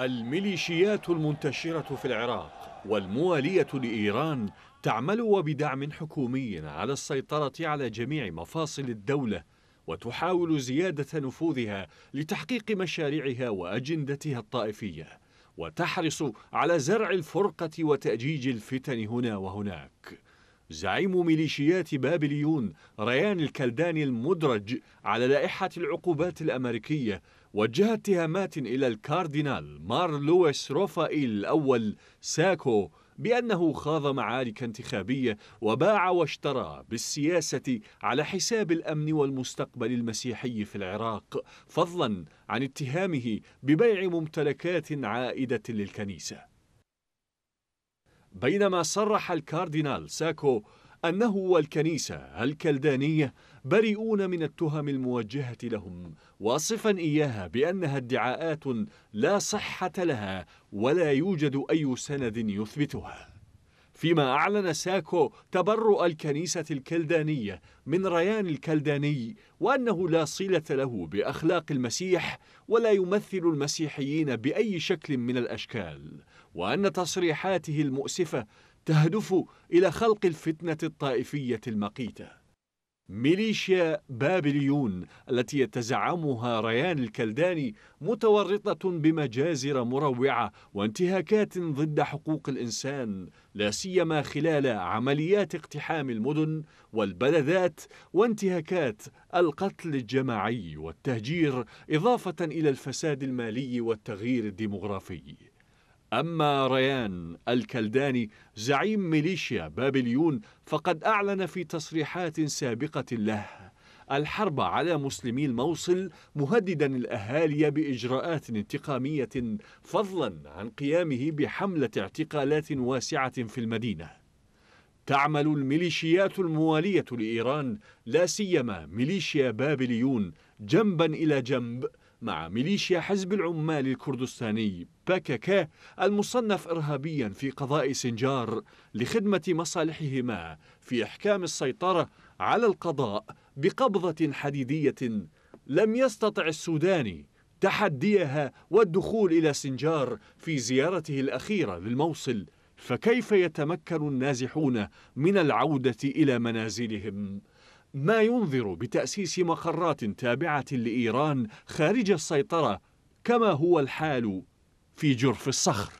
الميليشيات المنتشرة في العراق والموالية لإيران تعمل وبدعم حكومي على السيطرة على جميع مفاصل الدولة وتحاول زيادة نفوذها لتحقيق مشاريعها وأجندتها الطائفية وتحرص على زرع الفرقة وتأجيج الفتن هنا وهناك زعيم ميليشيات بابليون ريان الكلداني المدرج على لائحة العقوبات الأمريكية وجه اتهامات إلى الكاردينال مار لويس روفائيل الأول ساكو بأنه خاض معارك انتخابية وباع واشترى بالسياسة على حساب الأمن والمستقبل المسيحي في العراق فضلا عن اتهامه ببيع ممتلكات عائدة للكنيسة بينما صرح الكاردينال ساكو أنه والكنيسة الكلدانية بريئون من التهم الموجهة لهم واصفا إياها بأنها ادعاءات لا صحة لها ولا يوجد أي سند يثبتها فيما أعلن ساكو تبرؤ الكنيسة الكلدانية من ريان الكلداني وأنه لا صلة له بأخلاق المسيح ولا يمثل المسيحيين بأي شكل من الأشكال وأن تصريحاته المؤسفة تهدف إلى خلق الفتنة الطائفية المقيته ميليشيا بابليون التي يتزعمها ريان الكلداني متورطة بمجازر مروعة وانتهاكات ضد حقوق الإنسان لا سيما خلال عمليات اقتحام المدن والبلدات وانتهاكات القتل الجماعي والتهجير إضافة إلى الفساد المالي والتغيير الديمغرافي أما ريان الكلداني زعيم ميليشيا بابليون فقد أعلن في تصريحات سابقة له الحرب على مسلمي الموصل مهددا الأهالي بإجراءات انتقامية فضلا عن قيامه بحملة اعتقالات واسعة في المدينة تعمل الميليشيات الموالية لإيران لا سيما ميليشيا بابليون جنبا إلى جنب مع ميليشيا حزب العمال الكردستاني باكاكا المصنف إرهابيا في قضاء سنجار لخدمة مصالحهما في إحكام السيطرة على القضاء بقبضة حديدية لم يستطع السوداني تحديها والدخول إلى سنجار في زيارته الأخيرة للموصل فكيف يتمكن النازحون من العودة إلى منازلهم؟ ما ينذر بتأسيس مقرات تابعة لإيران خارج السيطرة كما هو الحال في جرف الصخر